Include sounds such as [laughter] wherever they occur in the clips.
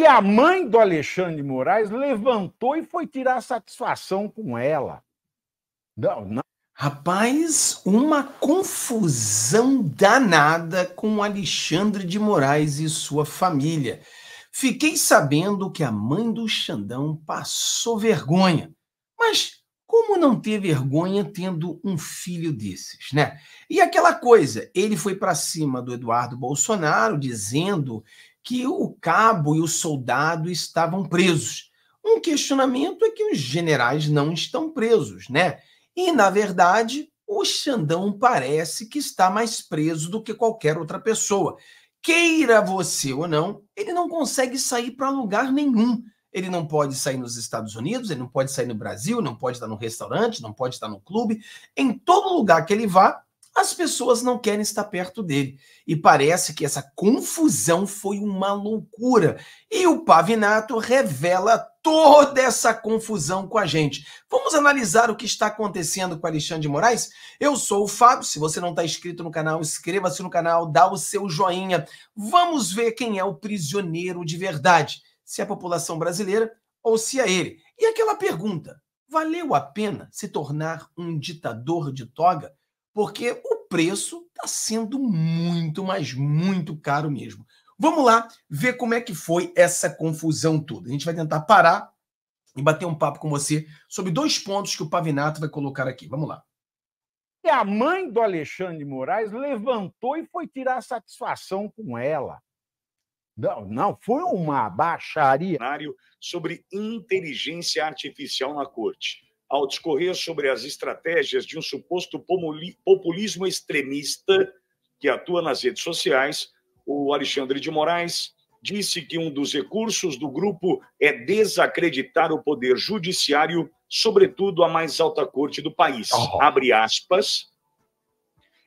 Aí a mãe do Alexandre Moraes levantou e foi tirar satisfação com ela. Não, não. Rapaz, uma confusão danada com Alexandre de Moraes e sua família. Fiquei sabendo que a mãe do Xandão passou vergonha. Mas como não ter vergonha tendo um filho desses, né? E aquela coisa, ele foi para cima do Eduardo Bolsonaro dizendo que o cabo e o soldado estavam presos. Um questionamento é que os generais não estão presos, né? E, na verdade, o Xandão parece que está mais preso do que qualquer outra pessoa. Queira você ou não, ele não consegue sair para lugar nenhum. Ele não pode sair nos Estados Unidos, ele não pode sair no Brasil, não pode estar no restaurante, não pode estar no clube. Em todo lugar que ele vá, as pessoas não querem estar perto dele. E parece que essa confusão foi uma loucura. E o Pavinato revela toda essa confusão com a gente. Vamos analisar o que está acontecendo com Alexandre de Moraes? Eu sou o Fábio. Se você não está inscrito no canal, inscreva-se no canal, dá o seu joinha. Vamos ver quem é o prisioneiro de verdade. Se é a população brasileira ou se é ele. E aquela pergunta: valeu a pena se tornar um ditador de toga? porque o preço está sendo muito, mas muito caro mesmo. Vamos lá ver como é que foi essa confusão toda. A gente vai tentar parar e bater um papo com você sobre dois pontos que o Pavinato vai colocar aqui. Vamos lá. E a mãe do Alexandre Moraes levantou e foi tirar satisfação com ela. Não, não, foi uma baixaria. Sobre inteligência artificial na corte ao discorrer sobre as estratégias de um suposto populismo extremista que atua nas redes sociais, o Alexandre de Moraes disse que um dos recursos do grupo é desacreditar o poder judiciário, sobretudo a mais alta corte do país. Oh. Abre aspas.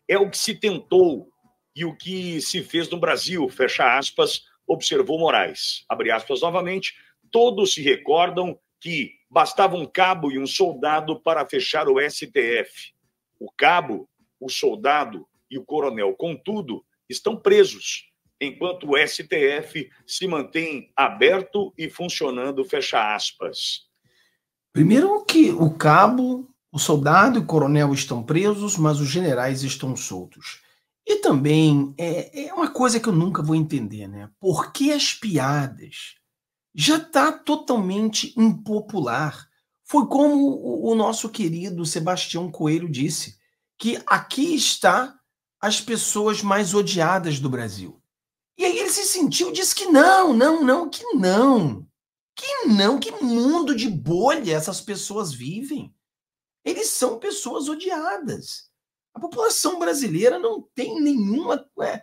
É o que se tentou e o que se fez no Brasil, fecha aspas, observou Moraes. Abre aspas novamente. Todos se recordam que Bastava um cabo e um soldado para fechar o STF. O cabo, o soldado e o coronel, contudo, estão presos, enquanto o STF se mantém aberto e funcionando, fecha aspas. Primeiro que o cabo, o soldado e o coronel estão presos, mas os generais estão soltos. E também é, é uma coisa que eu nunca vou entender, né? Por que as piadas já está totalmente impopular. Foi como o nosso querido Sebastião Coelho disse, que aqui está as pessoas mais odiadas do Brasil. E aí ele se sentiu, disse que não, não, não, que não. Que não, que mundo de bolha essas pessoas vivem. Eles são pessoas odiadas. A população brasileira não tem nenhuma é,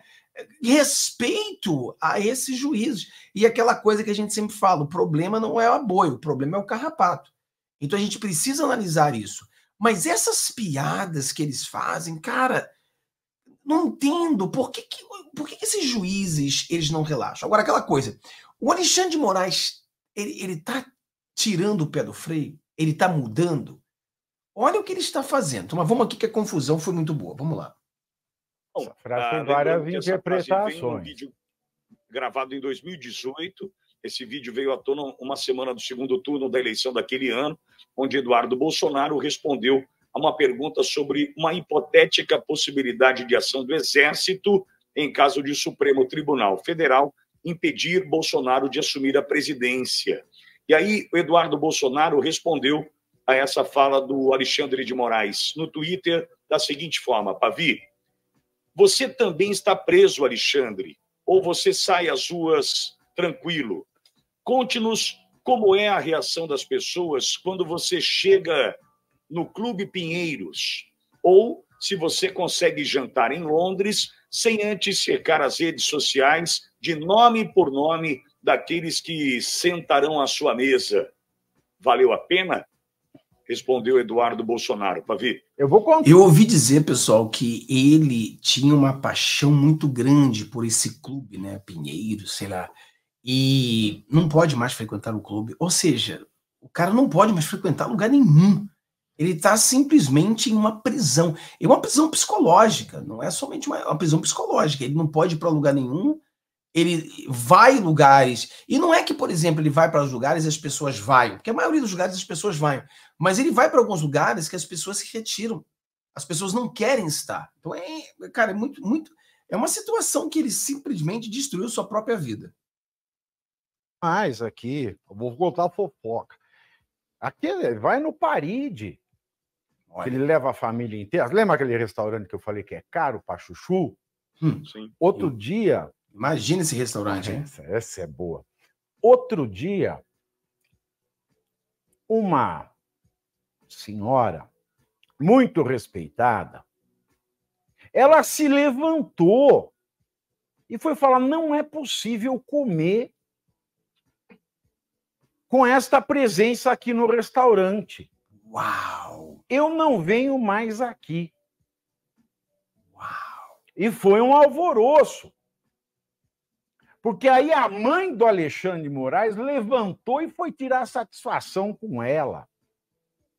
respeito a esses juízes. E aquela coisa que a gente sempre fala: o problema não é o aboio, o problema é o carrapato. Então a gente precisa analisar isso. Mas essas piadas que eles fazem, cara, não entendo por que, que por que, que, esses juízes eles não relaxam. Agora, aquela coisa: o Alexandre de Moraes, ele, ele tá tirando o pé do freio? Ele tá mudando? Olha o que ele está fazendo. Mas vamos aqui que a confusão foi muito boa. Vamos lá. Essa frase ah, tem várias interpretações. Um vídeo gravado em 2018. Esse vídeo veio à tona uma semana do segundo turno da eleição daquele ano, onde Eduardo Bolsonaro respondeu a uma pergunta sobre uma hipotética possibilidade de ação do Exército em caso de o Supremo Tribunal Federal impedir Bolsonaro de assumir a presidência. E aí, o Eduardo Bolsonaro respondeu a essa fala do Alexandre de Moraes no Twitter da seguinte forma: Pavi, você também está preso, Alexandre, ou você sai às ruas tranquilo. Conte-nos como é a reação das pessoas quando você chega no Clube Pinheiros, ou se você consegue jantar em Londres sem antes cercar as redes sociais de nome por nome daqueles que sentarão à sua mesa. Valeu a pena? respondeu Eduardo Bolsonaro. Pavi. Eu vou contar. Eu ouvi dizer, pessoal, que ele tinha uma paixão muito grande por esse clube, né? Pinheiro, sei lá. E não pode mais frequentar o clube. Ou seja, o cara não pode mais frequentar lugar nenhum. Ele está simplesmente em uma prisão. É uma prisão psicológica, não é somente uma, é uma prisão psicológica. Ele não pode ir para lugar nenhum, ele vai em lugares. E não é que, por exemplo, ele vai para os lugares e as pessoas vão, porque a maioria dos lugares as pessoas vão, mas ele vai para alguns lugares que as pessoas se retiram. As pessoas não querem estar. Então, é, é cara, é muito, muito. É uma situação que ele simplesmente destruiu sua própria vida. Mas aqui, vou contar a fofoca. Aqui ele vai no Paride. Olha. Ele leva a família inteira. Lembra aquele restaurante que eu falei que é caro para chuchu? Hum. Sim. Outro Sim. dia, Imagina esse restaurante. essa, essa é boa. Outro dia, uma senhora muito respeitada, ela se levantou e foi falar: não é possível comer com esta presença aqui no restaurante. Uau! Eu não venho mais aqui. Uau! E foi um alvoroço. Porque aí a mãe do Alexandre Moraes levantou e foi tirar satisfação com ela.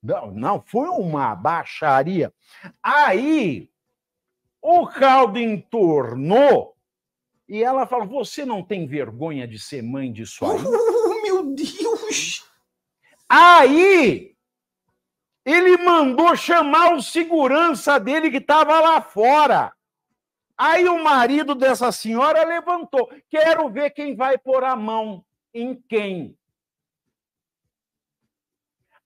Não, não, foi uma baixaria. Aí o caldo entornou e ela falou: Você não tem vergonha de ser mãe disso aí? Oh, meu Deus! Aí ele mandou chamar o segurança dele que estava lá fora. Aí o marido dessa senhora levantou. Quero ver quem vai pôr a mão em quem.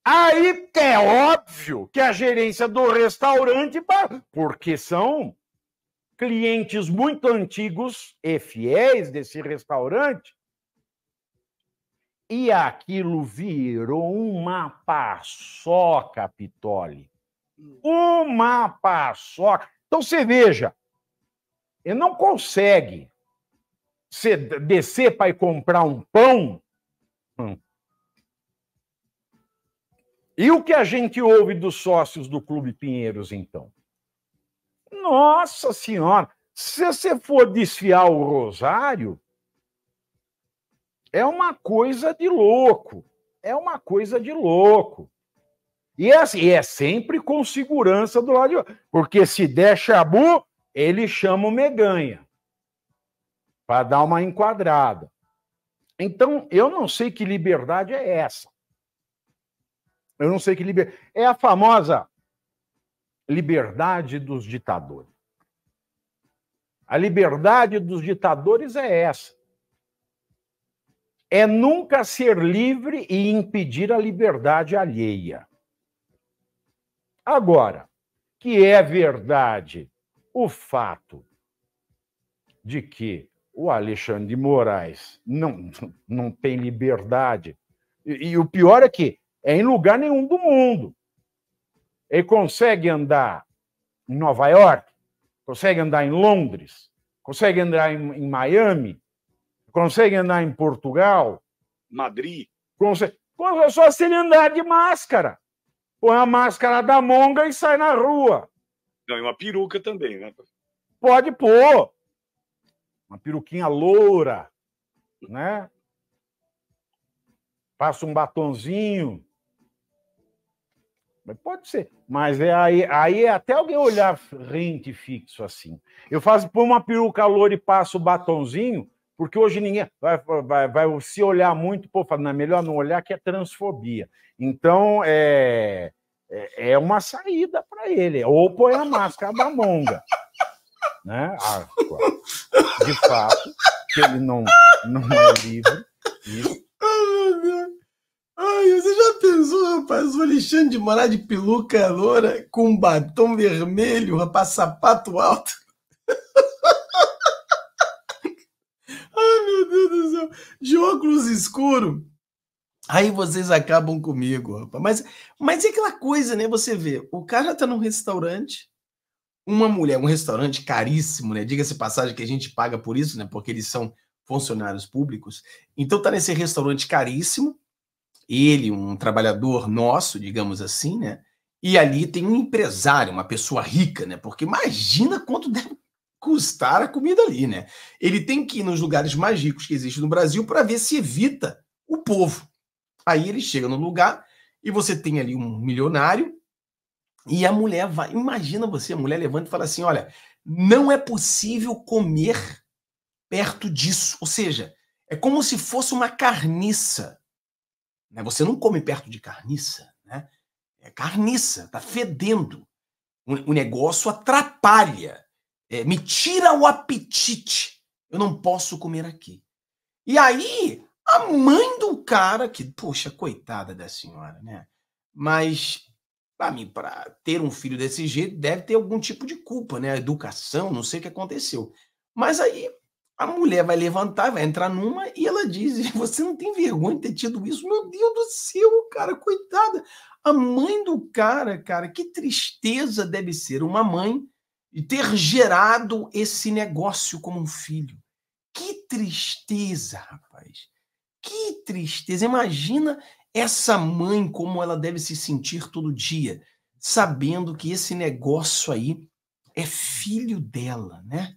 Aí é óbvio que a gerência do restaurante, porque são clientes muito antigos e fiéis desse restaurante, e aquilo virou uma paçoca, Pitoli. Hum. Uma paçoca. Então você veja, ele não consegue descer para ir comprar um pão. Hum. E o que a gente ouve dos sócios do Clube Pinheiros, então? Nossa Senhora! Se você for desfiar o rosário, é uma coisa de louco. É uma coisa de louco. E é, assim, é sempre com segurança do lado de Porque se der chabu, ele chama o Meganha para dar uma enquadrada. Então, eu não sei que liberdade é essa. Eu não sei que liberdade. É a famosa liberdade dos ditadores. A liberdade dos ditadores é essa. É nunca ser livre e impedir a liberdade alheia. Agora, que é verdade o fato de que o Alexandre de Moraes não, não tem liberdade. E, e, o pior é que é em lugar nenhum do mundo. Ele consegue andar em Nova York, consegue andar em Londres, consegue andar em, em Miami, consegue andar em Portugal. Madrid. Consegue, é só se ele andar de máscara. Põe a máscara da monga e sai na rua. Não, e uma peruca também, né? Pode pôr. Uma peruquinha loura, né? Passa um batonzinho. Mas pode ser. Mas é aí, aí é até alguém olhar rente fixo assim. Eu faço pôr uma peruca loura e passo o batonzinho, porque hoje ninguém vai, vai, vai se olhar muito, pô, fala, não, é melhor não olhar que é transfobia. Então, é, é, é uma saída para ele. É ou põe a máscara da monga. Né? Ah, De fato, que ele não, não é livre. Isso. Ah, Ai, você já pensou, rapaz, o Alexandre de Moraes de peluca loura com batom vermelho, rapaz, sapato alto? [laughs] Ai, meu Deus do céu. De óculos escuro, Aí vocês acabam comigo, rapaz. Mas, mas é aquela coisa, né? Você vê, o cara tá num restaurante, uma mulher, um restaurante caríssimo, né? Diga-se passagem que a gente paga por isso, né? Porque eles são funcionários públicos. Então tá nesse restaurante caríssimo, ele, um trabalhador nosso, digamos assim, né? E ali tem um empresário, uma pessoa rica, né? Porque imagina quanto deve custar a comida ali, né? Ele tem que ir nos lugares mais ricos que existem no Brasil para ver se evita o povo Aí ele chega no lugar e você tem ali um milionário e a mulher vai. Imagina você, a mulher levanta e fala assim: olha, não é possível comer perto disso. Ou seja, é como se fosse uma carniça. Né? Você não come perto de carniça, né? É carniça, tá fedendo. O, negócio atrapalha, é, me tira o apetite. Eu não posso comer aqui. E aí a mãe do cara, que, poxa, coitada da senhora, né? Mas, para mim, para ter um filho desse jeito, deve ter algum tipo de culpa, né? Educação, não sei o que aconteceu. Mas aí a mulher vai levantar, vai entrar numa e ela diz: [laughs] Você não tem vergonha de ter tido isso? Meu Deus do céu, cara, coitada. A mãe do cara, cara, que tristeza deve ser uma mãe e ter gerado esse negócio como um filho. Que tristeza, rapaz. Que tristeza! Imagina essa mãe como ela deve se sentir todo dia, sabendo que esse negócio aí é filho dela, né?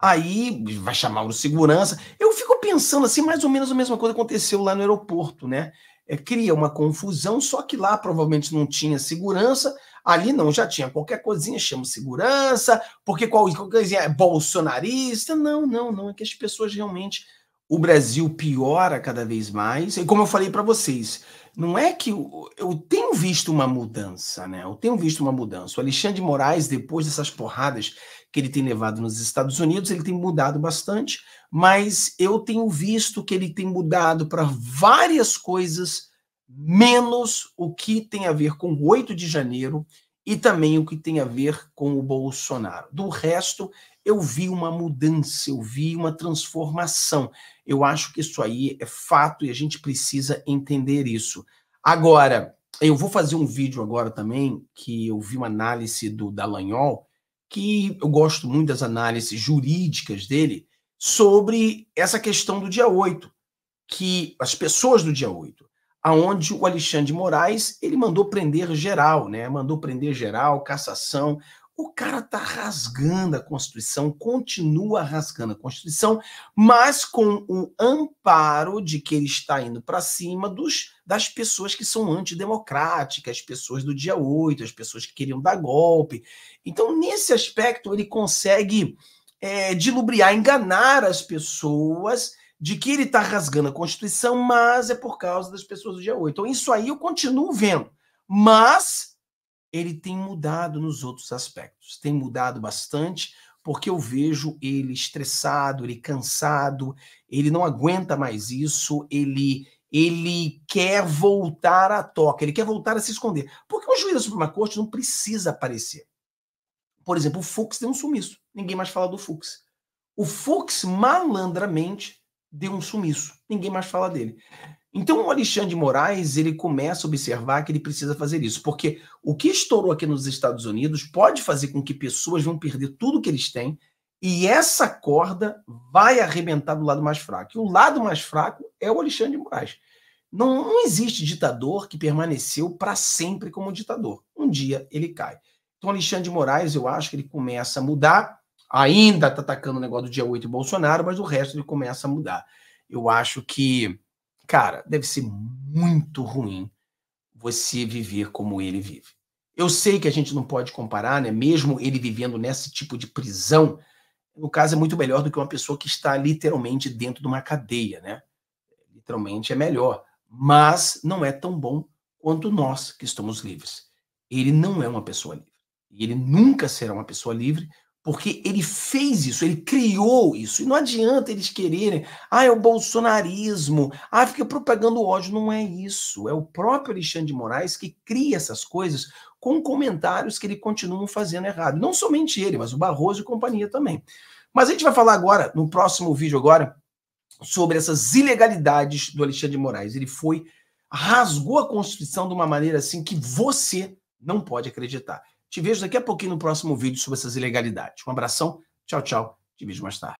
Aí vai chamar o segurança. Eu fico pensando assim, mais ou menos a mesma coisa aconteceu lá no aeroporto, né? É, cria uma confusão, só que lá provavelmente não tinha segurança, ali não, já tinha qualquer coisinha, chama segurança, porque qualquer coisinha é bolsonarista. Não, não, não, é que as pessoas realmente o Brasil piora cada vez mais. E como eu falei para vocês, não é que eu, eu, tenho visto uma mudança, né? Eu tenho visto uma mudança. O Alexandre de Moraes, depois dessas porradas que ele tem levado nos Estados Unidos, ele tem mudado bastante, mas eu tenho visto que ele tem mudado para várias coisas, menos o que tem a ver com o 8 de janeiro e também o que tem a ver com o Bolsonaro. Do resto, eu vi uma mudança, eu vi uma transformação. Eu acho que isso aí é fato e a gente precisa entender isso. Agora, eu vou fazer um vídeo agora também que eu vi uma análise do Dallagnol, que eu gosto muito das análises jurídicas dele sobre essa questão do dia 8, que as pessoas do dia 8 aonde o Alexandre de Moraes ele mandou prender geral, né? Mandou prender geral, cassação. O cara tá rasgando a Constituição, continua rasgando a Constituição, mas com o amparo de que ele está indo para cima dos, das pessoas que são antidemocráticas, as pessoas do dia 8, as pessoas que queriam dar golpe. Então, nesse aspecto, ele consegue é, eh, dilubriar, enganar as pessoas de que ele está rasgando a Constituição, mas é por causa das pessoas do dia 8. Então, isso aí eu continuo vendo. Mas ele tem mudado nos outros aspectos. Tem mudado bastante, porque eu vejo ele estressado, ele cansado, ele não aguenta mais isso, ele ele quer voltar à toca, ele quer voltar a se esconder. Porque o juiz da Suprema Corte não precisa aparecer. Por exemplo, o Fux deu um sumiço. Ninguém mais fala do Fux. O Fux malandramente deu um sumiço. Ninguém mais fala dele. Então, o Alexandre de Moraes ele começa a observar que ele precisa fazer isso, porque o que estourou aqui nos Estados Unidos pode fazer com que pessoas vão perder tudo que eles têm e essa corda vai arrebentar do lado mais fraco. E o lado mais fraco é o Alexandre de Moraes. Não, não existe ditador que permaneceu para sempre como ditador. Um dia ele cai. Então, Alexandre de Moraes, eu acho que ele começa a mudar ainda está atacando o negócio do dia 8 e Bolsonaro, mas o resto ele começa a mudar. Eu acho que, cara, deve ser muito ruim você viver como ele vive. Eu sei que a gente não pode comparar, né? Mesmo ele vivendo nesse tipo de prisão, no caso é muito melhor do que uma pessoa que está literalmente dentro de uma cadeia, né? Literalmente é melhor, mas não é tão bom quanto nós que estamos livres. Ele não é uma pessoa livre. E ele nunca será uma pessoa livre porque ele fez isso, ele criou isso. E não adianta eles quererem, ah, é o bolsonarismo, ah, fica propagando ódio. Não é isso. É o próprio Alexandre de Moraes que cria essas coisas com comentários que ele continua fazendo errado. Não somente ele, mas o Barroso e companhia também. Mas a gente vai falar agora, no próximo vídeo agora, sobre essas ilegalidades do Alexandre de Moraes. Ele foi, rasgou a Constituição de uma maneira assim que você não pode acreditar. Te vejo daqui a pouquinho no próximo vídeo sobre essas ilegalidades. Um abração, tchau, tchau. Te vejo mais tarde.